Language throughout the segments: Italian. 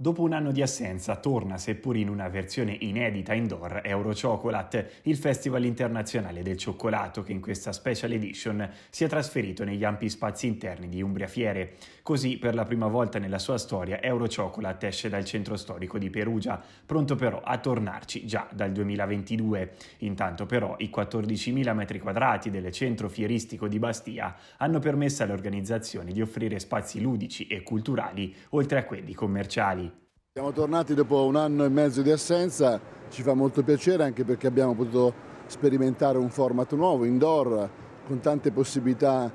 Dopo un anno di assenza torna, seppur in una versione inedita indoor, Euro Chocolate, il Festival internazionale del cioccolato che in questa special edition si è trasferito negli ampi spazi interni di Umbria Fiere. Così, per la prima volta nella sua storia, Euro Chocolate esce dal centro storico di Perugia, pronto però a tornarci già dal 2022. Intanto però i 14.000 metri quadrati del centro fieristico di Bastia hanno permesso all'organizzazione di offrire spazi ludici e culturali oltre a quelli commerciali. Siamo tornati dopo un anno e mezzo di assenza, ci fa molto piacere anche perché abbiamo potuto sperimentare un format nuovo, indoor, con tante possibilità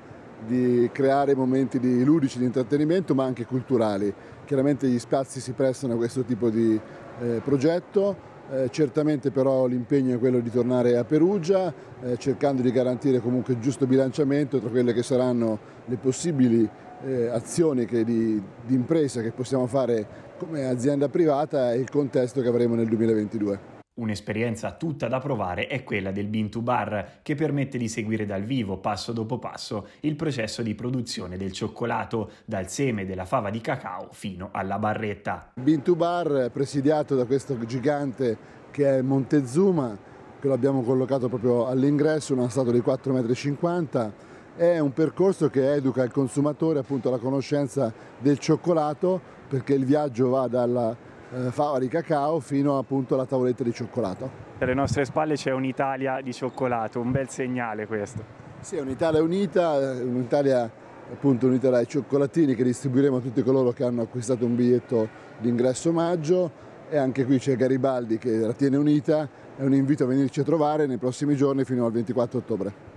di creare momenti di ludici, di intrattenimento, ma anche culturali. Chiaramente gli spazi si prestano a questo tipo di eh, progetto, eh, certamente però l'impegno è quello di tornare a Perugia eh, cercando di garantire comunque il giusto bilanciamento tra quelle che saranno le possibili eh, azioni che di, di impresa che possiamo fare come azienda privata e il contesto che avremo nel 2022. Un'esperienza tutta da provare è quella del Bean to Bar, che permette di seguire dal vivo, passo dopo passo, il processo di produzione del cioccolato, dal seme della fava di cacao fino alla barretta. Bean to Bar, presidiato da questo gigante che è Montezuma, che l'abbiamo collocato proprio all'ingresso, una statua di 4,50 m, è un percorso che educa il consumatore appunto alla conoscenza del cioccolato, perché il viaggio va dalla eh, fava di cacao fino appunto alla tavoletta di cioccolato. Alle nostre spalle c'è un'Italia di cioccolato, un bel segnale questo. Sì, è un'Italia unita, eh, un'Italia appunto unita dai cioccolatini che distribuiremo a tutti coloro che hanno acquistato un biglietto d'ingresso maggio e anche qui c'è Garibaldi che la tiene unita, è un invito a venirci a trovare nei prossimi giorni fino al 24 ottobre.